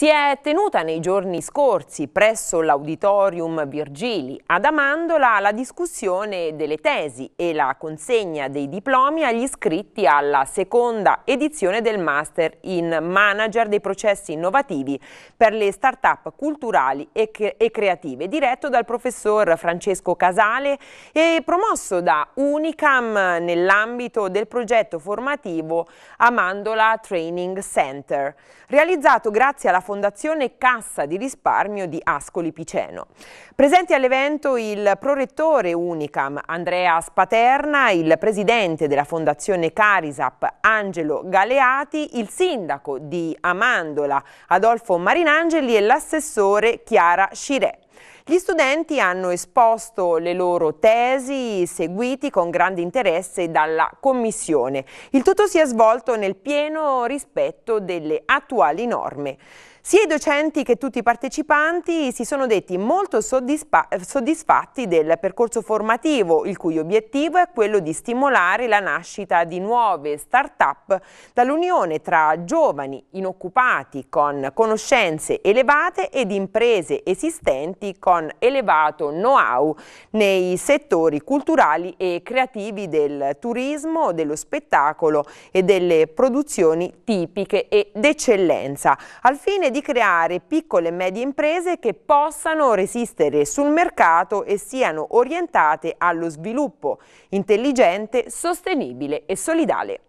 Si è tenuta nei giorni scorsi presso l'auditorium Virgili ad Amandola la discussione delle tesi e la consegna dei diplomi agli iscritti alla seconda edizione del Master in Manager dei processi innovativi per le start-up culturali e, cre e creative, diretto dal professor Francesco Casale e promosso da Unicam nell'ambito del progetto formativo Amandola Training Center, realizzato grazie alla Fondazione Cassa di risparmio di Ascoli Piceno. Presenti all'evento il prorettore Unicam Andrea Spaterna, il presidente della Fondazione Carisap Angelo Galeati, il sindaco di Amandola Adolfo Marinangeli e l'assessore Chiara Scirè. Gli studenti hanno esposto le loro tesi, seguiti con grande interesse dalla Commissione. Il tutto si è svolto nel pieno rispetto delle attuali norme. Sia i docenti che tutti i partecipanti si sono detti molto soddisfatti del percorso formativo, il cui obiettivo è quello di stimolare la nascita di nuove start-up dall'unione tra giovani inoccupati con conoscenze elevate ed imprese esistenti con elevato know-how nei settori culturali e creativi del turismo, dello spettacolo e delle produzioni tipiche e d'eccellenza, al fine di creare piccole e medie imprese che possano resistere sul mercato e siano orientate allo sviluppo intelligente, sostenibile e solidale.